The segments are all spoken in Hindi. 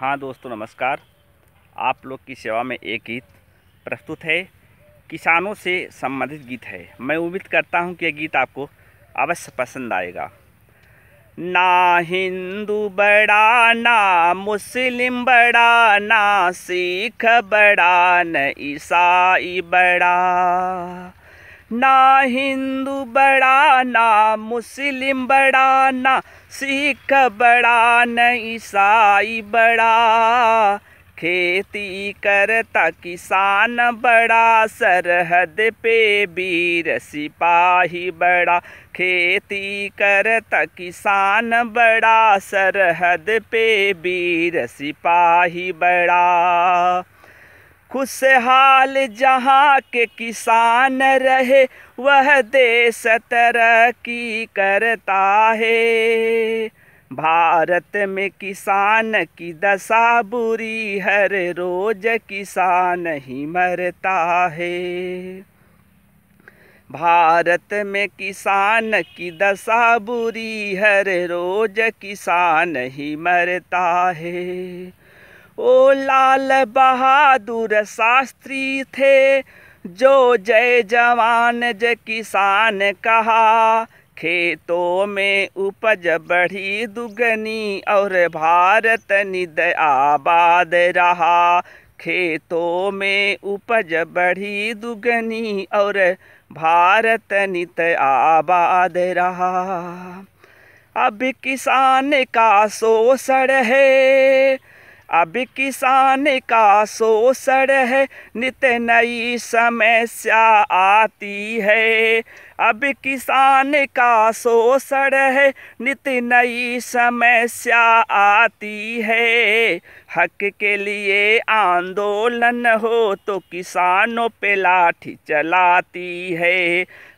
हाँ दोस्तों नमस्कार आप लोग की सेवा में एक गीत प्रस्तुत है किसानों से संबंधित गीत है मैं उम्मीद करता हूँ कि यह गीत आपको अवश्य पसंद आएगा ना हिंदू बड़ा ना मुस्लिम बड़ा ना सिख बड़ा न ईसाई बड़ा ना हिंदू बड़ा ना मुस्लिम बड़ा ना सिख बड़ा न ईसाई बड़ा खेती करता किसान बड़ा सरहद पे वीर सिपाही बड़ा खेती करता किसान बड़ा सरहद पे वीर सिपाही बड़ा खुशहाल जहाँ के किसान रहे वह देश तरक्की करता है भारत में किसान की दशा बुरी हर रोज किसान ही मरता है भारत में किसान की दशा बुरी हर रोज किसान ही मरता है ओ लाल बहादुर शास्त्री थे जो जय जवान जय किसान कहा खेतों में उपज बढ़ी दुगनी और भारत निद आबाद रहा खेतों में उपज बढ़ी दुगनी और भारत नित आबाद रहा अब किसान का शोषण है अब किसान का शोषण है नित नई समस्या आती है अब किसान का शोषण है नित नई समस्या आती है हक के लिए आंदोलन हो तो किसानों पे लाठी चलाती है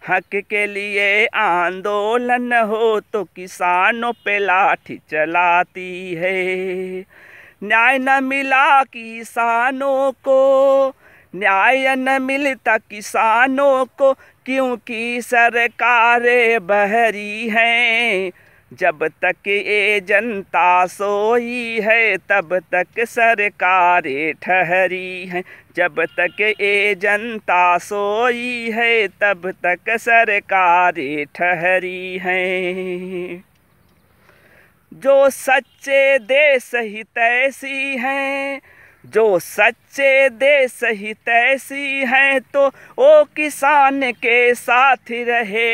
हक के लिए आंदोलन हो तो किसानों पे लाठी चलाती है न्याय न मिला किसानों को न्याय न मिलता किसानों को क्योंकि सरकारें बहरी हैं जब तक ये जनता सोई है तब तक सरकारें ठहरी हैं जब तक ये जनता सोई है तब तक सरकारें ठहरी हैं जो सच्चे देश ही तैसी हैं जो सच्चे देश ही तैसी हैं तो वो किसान के साथ रहे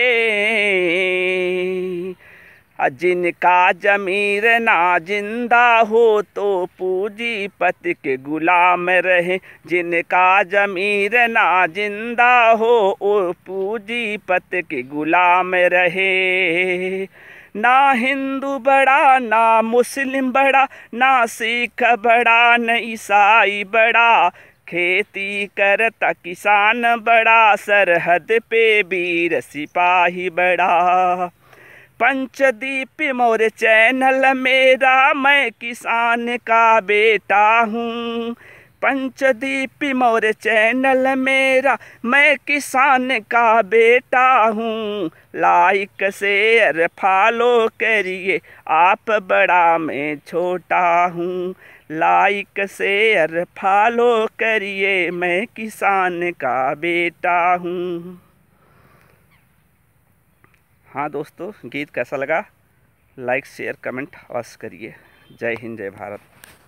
जिनका जमीर ना जिंदा हो तो पूंजीपति के गुलाम रहे जिनका जमीर ना जिंदा हो वो पूंजीपति के गुलाम रहे ना हिंदू बड़ा ना मुस्लिम बड़ा ना सिख बड़ा न ईसाई बड़ा खेती करता किसान बड़ा सरहद पे वीर सिपाही बड़ा पंचदीप मोर चैनल मेरा मैं किसान का बेटा हूँ पंचदीपी मोर चैनल मेरा मैं किसान का बेटा हूँ लाइक शेयर फॉलो करिए आप बड़ा मैं छोटा हूँ लाइक शेयर फॉलो करिए मैं किसान का बेटा हूँ हाँ दोस्तों गीत कैसा लगा लाइक शेयर कमेंट अवश्य करिए जय हिंद जय भारत